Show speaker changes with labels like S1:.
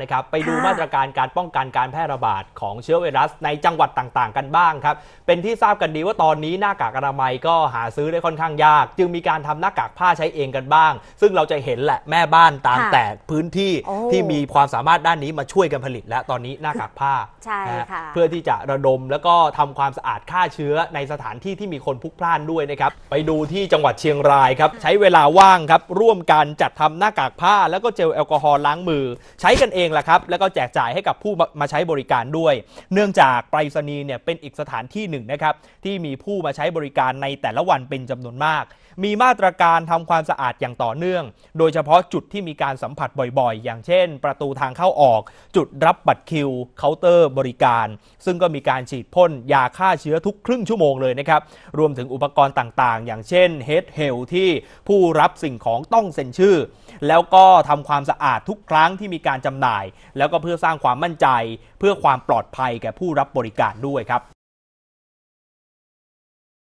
S1: นะครับไปดูมาตรการการป้องกันการแพร่ระบาดของเชื้อไวรัส ในจังหวัดต่างๆกันบ้างครับ เป็นที่ทราบกันดีว่าตอนนี้หน้ากากอนามัยก็หาซื้อได้ค่อนข้างยาก จึงมีการทำหน้ากากผ้าใช้เองกันบ้าง ซึ่งเราจะเห็นแหละแม่บ้านตามแต่พื้นที่ที่มีความสามารถด้านนี้มาช่วยกันผลิตและตอนนี้หน้ากากผ้าใช่ค่ะเพื่อที่จะระดมแล้วก็ทำความสะอาดฆ่าเชื้อ ในสถานที่ที่มีคนพลุกพล่านด้วยนะครับไปดูที่จังหวัดเชียงรายครับใช้เวลาว่างครับร่วมกันจัดทำหน้ากากผ้าแล้วก็เจลแอลกอฮอล์ล้างมือใช้กันเององล่ะครับ แล้วก็แจกจ่ายให้กับผู้มาใช้บริการด้วย เนื่องจากไปรษณีย์เนี่ยเป็นอีกสถานที่หนึ่งนะครับ ที่มีผู้มาใช้บริการในแต่ละวันเป็นจำนวนมากมีมาตรการทำความสะอาดอย่างต่อเนื่อง โดยเฉพาะจุดที่มีการสัมผัสบ่อยๆ อย่างเช่นประตูทางเข้าออก จุดรับบัตรคิวเคาน์เตอร์บริการ ซึ่งก็มีการฉีดพ่นยาฆ่าเชื้อทุกครึ่งชั่วโมงเลยนะครับ รวมถึงอุปกรณ์ต่างๆ อย่างเช่นเฮดเฮลที่ผู้รับสิ่งของต้องเซ็นชื่อ แล้วก็ทำความสะอาดทุกครั้งที่มีการจำหน่าย แล้วก็เพื่อสร้างความมั่นใจ เพื่อความปลอดภัยแก่ผู้รับบริการด้วยครับ